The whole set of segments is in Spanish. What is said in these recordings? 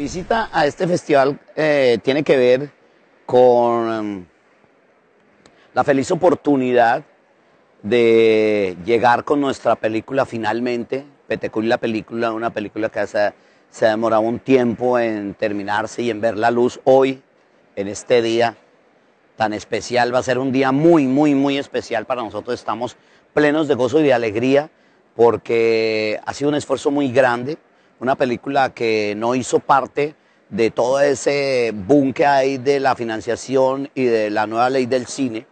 visita a este festival eh, tiene que ver con em, la feliz oportunidad de llegar con nuestra película finalmente, Petecul la película, una película que se, se ha demorado un tiempo en terminarse y en ver la luz hoy, en este día tan especial. Va a ser un día muy, muy, muy especial para nosotros. Estamos plenos de gozo y de alegría porque ha sido un esfuerzo muy grande una película que no hizo parte de todo ese boom que hay de la financiación y de la nueva ley del cine.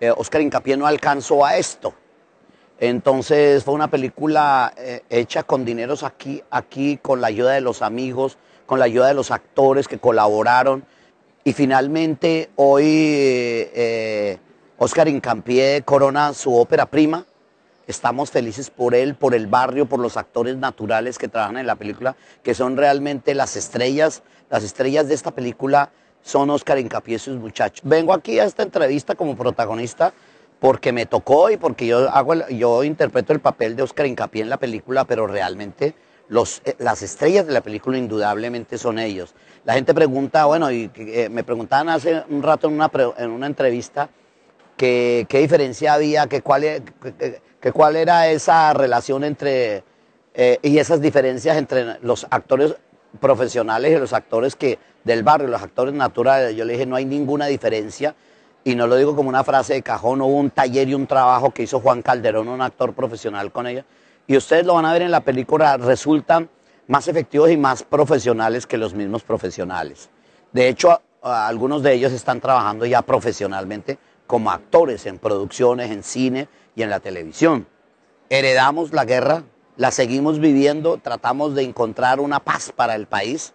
Eh, Oscar Incapié no alcanzó a esto. Entonces fue una película eh, hecha con dineros aquí, aquí, con la ayuda de los amigos, con la ayuda de los actores que colaboraron. Y finalmente hoy eh, Oscar Incapié corona su ópera prima, Estamos felices por él, por el barrio, por los actores naturales que trabajan en la película, que son realmente las estrellas. Las estrellas de esta película son Oscar Incapié y sus muchachos. Vengo aquí a esta entrevista como protagonista porque me tocó y porque yo, hago yo interpreto el papel de Oscar Incapié en la película, pero realmente los, eh, las estrellas de la película indudablemente son ellos. La gente pregunta, bueno, y eh, me preguntaban hace un rato en una entrevista, qué diferencia había, que cuál, e, que, cuál era esa relación entre eh, y esas diferencias entre los actores profesionales y los actores que del barrio, los actores naturales. Yo le dije, no hay ninguna diferencia. Y no lo digo como una frase de cajón, hubo un taller y un trabajo que hizo Juan Calderón, un actor profesional con ella. Y ustedes lo van a ver en la película, resultan más efectivos y más profesionales que los mismos profesionales. De hecho, algunos de ellos están trabajando ya profesionalmente como actores en producciones, en cine y en la televisión. Heredamos la guerra, la seguimos viviendo, tratamos de encontrar una paz para el país,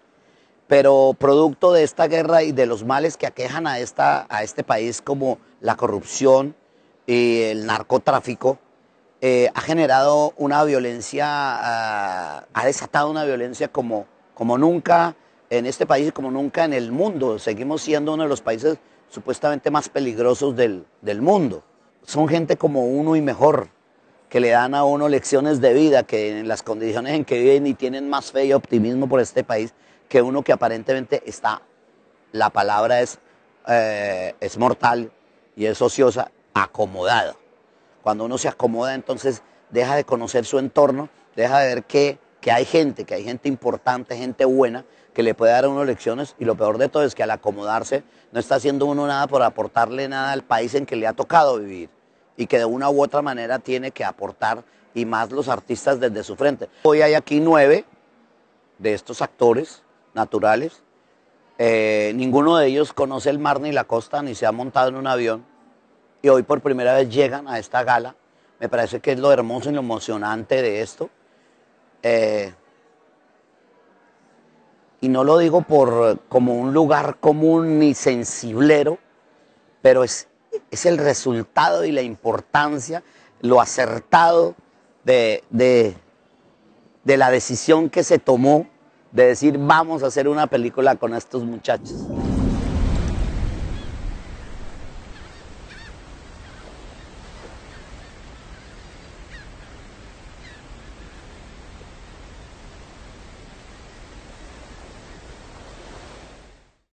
pero producto de esta guerra y de los males que aquejan a, esta, a este país como la corrupción y el narcotráfico, eh, ha generado una violencia, ah, ha desatado una violencia como, como nunca en este país como nunca en el mundo. Seguimos siendo uno de los países supuestamente más peligrosos del, mundo. Son gente como uno y mejor, que le dan a uno lecciones de vida, que en las condiciones en que viven y tienen más fe y optimismo por este país, que uno que aparentemente está, la palabra es, eh, es mortal y es ociosa, acomodada. Cuando uno se acomoda, entonces deja de conocer su entorno, deja de ver qué que hay gente, que hay gente importante, gente buena, que le puede dar a uno lecciones y lo peor de todo es que al acomodarse no está haciendo uno nada por aportarle nada al país en que le ha tocado vivir y que de una u otra manera tiene que aportar y más los artistas desde su frente. Hoy hay aquí nueve de estos actores naturales. Eh, ninguno de ellos conoce el mar ni la costa, ni se ha montado en un avión. Y hoy por primera vez llegan a esta gala. Me parece que es lo hermoso y lo emocionante de esto. Eh, y no lo digo por como un lugar común ni sensiblero, pero es, el resultado y la importancia, lo acertado de la decisión que se tomó de decir vamos a hacer una película con estos muchachos.